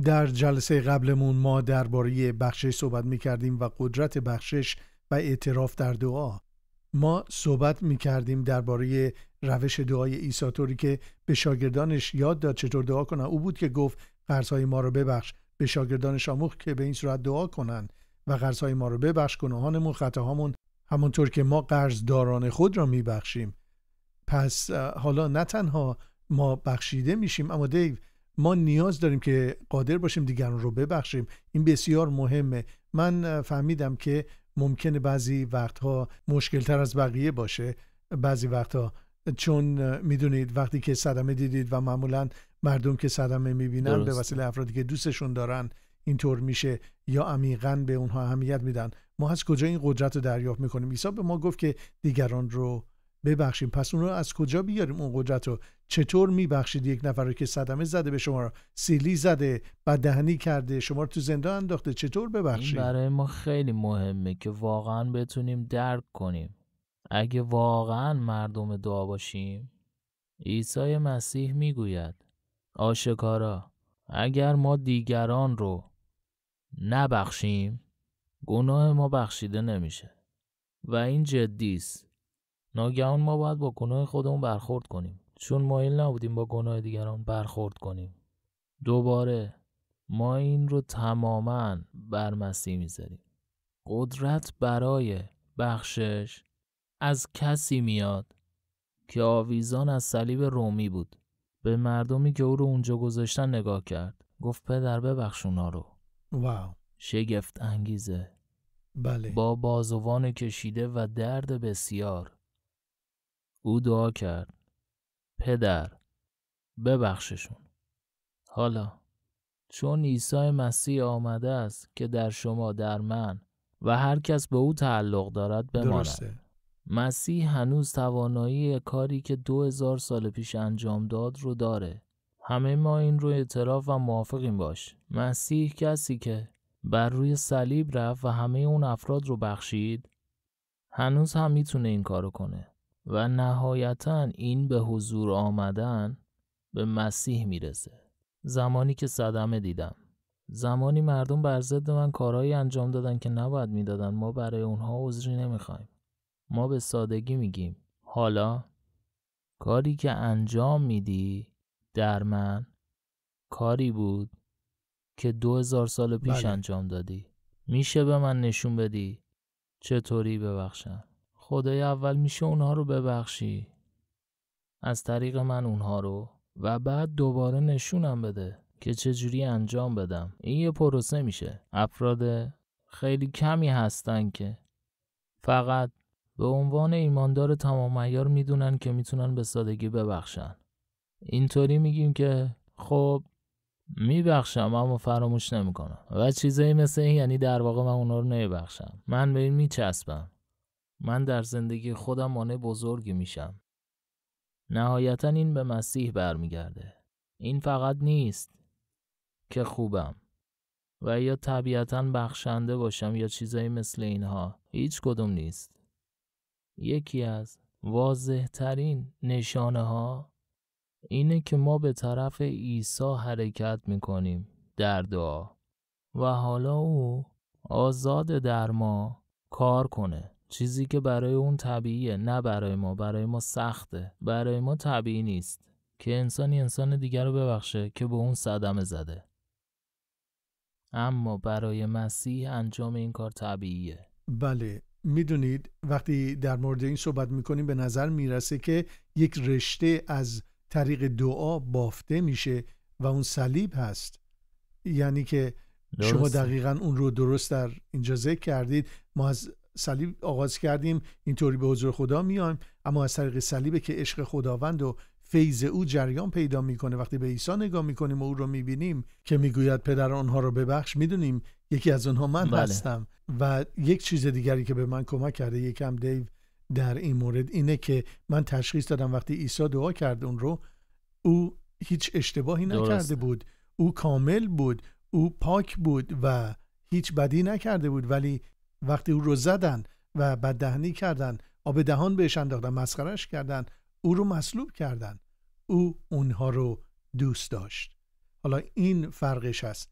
در جلسه قبلمون ما درباره بخشش صحبت می کردیم و قدرت بخشش و اعتراف در دعا ما صحبت می کردیم درباره روش دعای ایساتوری که به شاگردانش یاد داد چطور دعا کنن او بود که گفت قرضهای ما رو ببخش به شاگردانش آموخت که به این صورت دعا کنن و قرضهای ما رو ببخش گناهانمون خطاهامون همونطور که ما قرضداران خود را میبخشیم پس حالا نه تنها ما بخشیده میشیم اما دیو ما نیاز داریم که قادر باشیم دیگران رو ببخشیم این بسیار مهمه من فهمیدم که ممکنه بعضی وقتها مشکل تر از بقیه باشه بعضی وقتها چون میدونید وقتی که صدمه دیدید و معمولا مردم که صدمه میبینن به وسیله افرادی که دوستشون دارن اینطور میشه یا عمیقا به اونها اهمیت میدن ما از کجا این قدرت رو دریافت میکنیم عیسی به ما گفت که دیگران رو ببخشیم پس اون رو از کجا بیاریم اون قدرت رو چطور میبخشید یک نفر رو که صدمه زده به شما رو سیلی زده و دهنی کرده شما رو تو زندان انداخته چطور ببخشید برای ما خیلی مهمه که واقعا بتونیم درک کنیم اگه واقعا مردم دعا باشیم عیسی مسیح میگوید آشکارا اگر ما دیگران رو نبخشیم گناه ما بخشیده نمیشه و این جدیست ناگهان ما باید با گناه خودمون برخورد کنیم چون مایل نبودیم با گناه دیگران برخورد کنیم دوباره ما این رو تماما مسیح میذاریم قدرت برای بخشش از کسی میاد که آویزان از صلیب رومی بود به مردمی که او رو اونجا گذاشتن نگاه کرد گفت پدر ببخش اونا رو واو شگفت انگیزه بله با بازوان کشیده و درد بسیار او دعا کرد پدر ببخششون حالا چون عیسی مسیح آمده است که در شما در من و هر کس به او تعلق دارد بماند مسیح هنوز توانایی کاری که دو هزار سال پیش انجام داد رو داره همه ما این رو اعتراف و موافقیم باش مسیح کسی که بر روی صلیب رفت و همه اون افراد رو بخشید هنوز هم میتونه این کارو کنه و نهایتا این به حضور آمدن به مسیح میرسه زمانی که صدمه دیدم زمانی مردم بر ضد من کارهایی انجام دادن که نباید میدادن ما برای اونها عذری نمیخوایم ما به سادگی میگیم حالا کاری که انجام میدی در من کاری بود که دو هزار سال پیش بله. انجام دادی میشه به من نشون بدی چطوری ببخشم خدای اول میشه اونها رو ببخشی از طریق من اونها رو و بعد دوباره نشونم بده که چجوری انجام بدم این یه پروسه میشه افراد خیلی کمی هستن که فقط به عنوان ایماندار تمام ایار میدونن که میتونن به سادگی ببخشن اینطوری میگیم که خب میبخشم اما فراموش نمیکنم و چیزایی مثل این یعنی در واقع من اونا رو نمیبخشم من به این میچسبم من در زندگی خودم مانع بزرگی میشم. نهایتا این به مسیح برمیگرده. این فقط نیست که خوبم و یا طبیعتا بخشنده باشم یا چیزایی مثل اینها هیچ کدوم نیست. یکی از واضح ترین نشانه ها اینه که ما به طرف عیسی حرکت میکنیم در دعا و حالا او آزاد در ما کار کنه. چیزی که برای اون طبیعیه نه برای ما برای ما سخته برای ما طبیعی نیست که انسانی انسان دیگر رو ببخشه که به اون صدمه زده اما برای مسیح انجام این کار طبیعیه بله میدونید وقتی در مورد این صحبت میکنیم به نظر میرسه که یک رشته از طریق دعا بافته میشه و اون صلیب هست یعنی که شما دقیقا اون رو درست در اینجا ذکر کردید ما از صلیب آغاز کردیم اینطوری به حضور خدا میایم اما از طریق صلیبه که عشق خداوند و فیض او جریان پیدا میکنه وقتی به عیسی نگاه میکنیم و او رو میبینیم که میگوید پدر آنها رو ببخش میدونیم یکی از آنها من بله. هستم و یک چیز دیگری که به من کمک کرده یکم دیو در این مورد اینه که من تشخیص دادم وقتی عیسی دعا کرد اون رو او هیچ اشتباهی نکرده بود او کامل بود او پاک بود و هیچ بدی نکرده بود ولی وقتی او رو زدن و بددهنی کردن آب دهان بهش انداختن مسخرش کردن او رو مصلوب کردن او اونها رو دوست داشت حالا این فرقش هست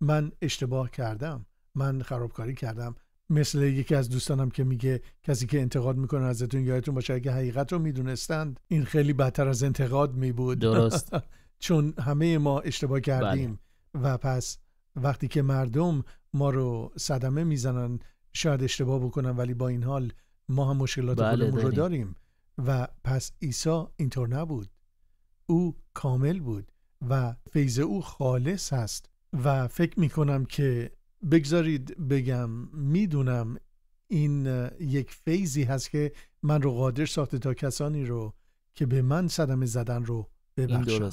من اشتباه کردم من خرابکاری کردم مثل یکی از دوستانم که میگه کسی که انتقاد میکنه ازتون یادتون باشه اگه حقیقت رو میدونستند این خیلی بدتر از انتقاد میبود درست چون همه ما اشتباه کردیم بله. و پس وقتی که مردم ما رو صدمه میزنن شاید اشتباه بکنم ولی با این حال ما هم مشکلات بله خودمون رو داریم و پس عیسی اینطور نبود او کامل بود و فیض او خالص هست و فکر می کنم که بگذارید بگم میدونم این یک فیضی هست که من رو قادر ساخته تا کسانی رو که به من صدمه زدن رو ببخشم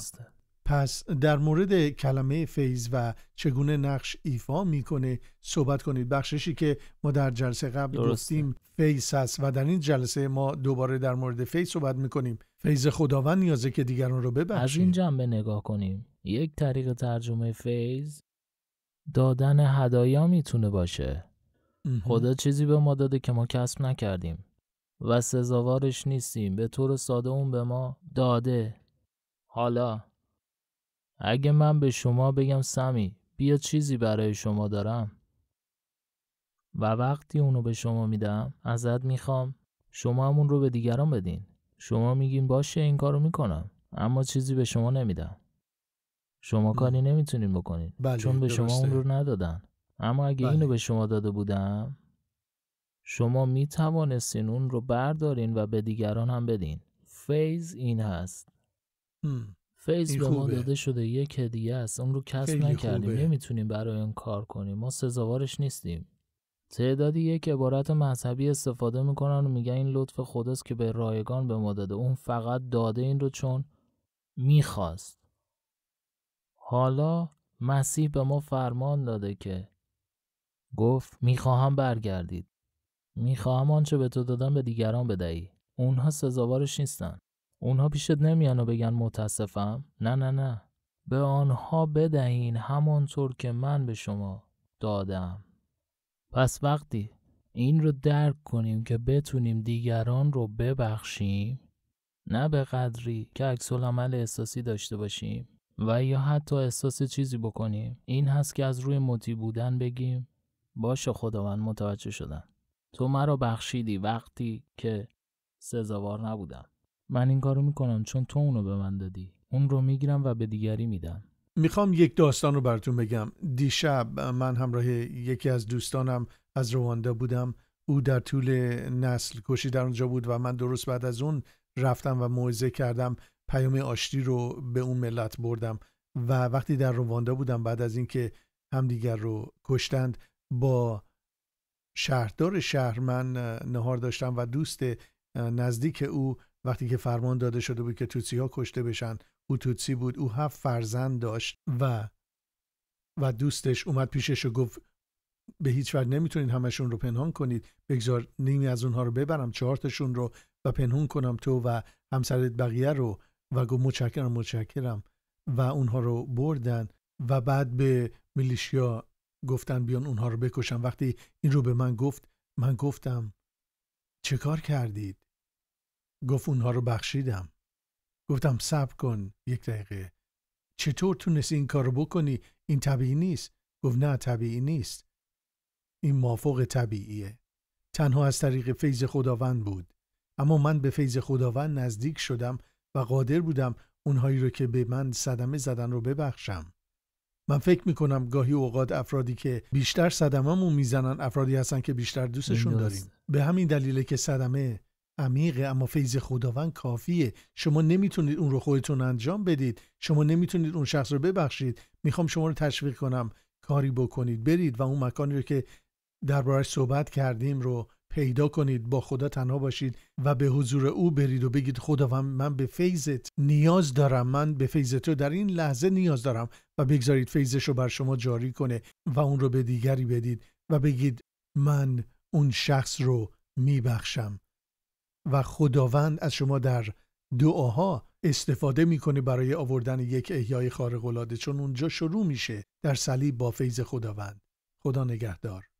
پس در مورد کلمه فیض و چگونه نقش ایفا میکنه صحبت کنید بخششی که ما در جلسه قبل گفتیم فیض هست و در این جلسه ما دوباره در مورد فیض صحبت میکنیم فیض خداوند نیازه که دیگران رو ببخشیم از این جنبه نگاه کنیم یک طریق ترجمه فیض دادن هدایا میتونه باشه خدا چیزی به ما داده که ما کسب نکردیم و سزاوارش نیستیم به طور ساده اون به ما داده حالا اگه من به شما بگم سمی بیا چیزی برای شما دارم و وقتی اونو به شما میدم ازت میخوام شما همون رو به دیگران بدین شما میگین باشه این کارو میکنم اما چیزی به شما نمیدم شما کاری نمیتونین بکنین بله، چون به شما اون رو ندادن اما اگه بله. اینو به شما داده بودم شما می توانستین اون رو بردارین و به دیگران هم بدین فیز این هست فیض به ما داده شده یک هدیه است اون رو کسب نکردیم نمیتونیم برای اون کار کنیم ما سزاوارش نیستیم تعدادی یک عبارت مذهبی استفاده میکنن و میگن این لطف خداست که به رایگان به ما داده اون فقط داده این رو چون میخواست حالا مسیح به ما فرمان داده که گفت میخواهم برگردید میخواهم آنچه به تو دادم به دیگران بدهی اونها سزاوارش نیستن اونها پیشت نمیان و بگن متاسفم نه نه نه به آنها بدهین همانطور که من به شما دادم پس وقتی این رو درک کنیم که بتونیم دیگران رو ببخشیم نه به قدری که عکس عمل احساسی داشته باشیم و یا حتی احساس چیزی بکنیم این هست که از روی مطیع بودن بگیم باشه خداوند متوجه شدم تو مرا بخشیدی وقتی که سزاوار نبودم من این کارو میکنم چون تو اونو به من دادی اون رو میگیرم و به دیگری میدم میخوام یک داستان رو براتون بگم دیشب من همراه یکی از دوستانم از رواندا بودم او در طول نسل کشی در اونجا بود و من درست بعد از اون رفتم و موعظه کردم پیام آشتی رو به اون ملت بردم و وقتی در رواندا بودم بعد از اینکه همدیگر رو کشتند با شهردار شهر من نهار داشتم و دوست نزدیک او وقتی که فرمان داده شده بود که توتسی ها کشته بشن او توتسی بود او هفت فرزند داشت و و دوستش اومد پیشش و گفت به هیچ وجه نمیتونید همشون رو پنهان کنید بگذار نیمی از اونها رو ببرم چهارتشون رو و پنهون کنم تو و همسرت بقیه رو و گفت متشکرم متشکرم و اونها رو بردن و بعد به میلیشیا گفتن بیان اونها رو بکشن وقتی این رو به من گفت من گفتم چه کار کردید گفت اونها رو بخشیدم گفتم صبر کن یک دقیقه چطور تونستی این کارو بکنی این طبیعی نیست گفت نه طبیعی نیست این مافوق طبیعیه تنها از طریق فیض خداوند بود اما من به فیض خداوند نزدیک شدم و قادر بودم اونهایی رو که به من صدمه زدن رو ببخشم من فکر میکنم گاهی اوقات افرادی که بیشتر می میزنن افرادی هستن که بیشتر دوستشون داریم به همین دلیله که صدمه عمیق اما فیض خداوند کافیه شما نمیتونید اون رو خودتون انجام بدید شما نمیتونید اون شخص رو ببخشید میخوام شما رو تشویق کنم کاری بکنید برید و اون مکانی رو که دربارش صحبت کردیم رو پیدا کنید با خدا تنها باشید و به حضور او برید و بگید خداوند من به فیضت نیاز دارم من به فیض تو در این لحظه نیاز دارم و بگذارید فیضش رو بر شما جاری کنه و اون رو به دیگری بدید و بگید من اون شخص رو میبخشم و خداوند از شما در دعاها استفاده میکنه برای آوردن یک احیای خارق العاده چون اونجا شروع میشه در صلیب با فیض خداوند خدا نگهدار